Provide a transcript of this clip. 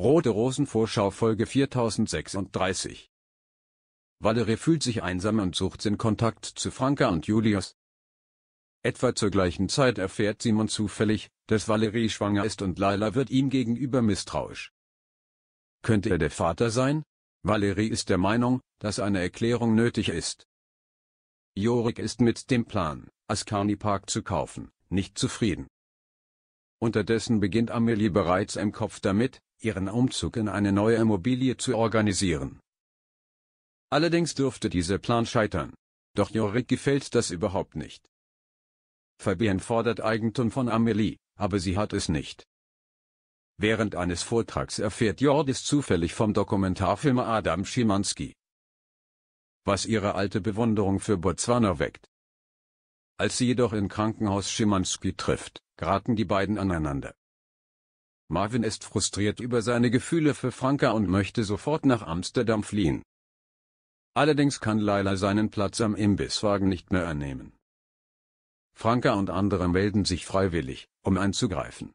Rote Rosenvorschau Folge 4036 Valerie fühlt sich einsam und sucht den Kontakt zu Franka und Julius. Etwa zur gleichen Zeit erfährt Simon zufällig, dass Valerie schwanger ist und Laila wird ihm gegenüber misstrauisch. Könnte er der Vater sein? Valerie ist der Meinung, dass eine Erklärung nötig ist. Jorik ist mit dem Plan, Ascani Park zu kaufen, nicht zufrieden. Unterdessen beginnt Amelie bereits im Kopf damit, ihren Umzug in eine neue Immobilie zu organisieren. Allerdings dürfte dieser Plan scheitern. Doch Jorik gefällt das überhaupt nicht. Fabian fordert Eigentum von Amelie, aber sie hat es nicht. Während eines Vortrags erfährt Jordis zufällig vom Dokumentarfilmer Adam Schimanski, was ihre alte Bewunderung für Botswana weckt. Als sie jedoch im Krankenhaus Schimanski trifft, geraten die beiden aneinander. Marvin ist frustriert über seine Gefühle für Franka und möchte sofort nach Amsterdam fliehen. Allerdings kann Laila seinen Platz am Imbisswagen nicht mehr annehmen. Franka und andere melden sich freiwillig, um einzugreifen.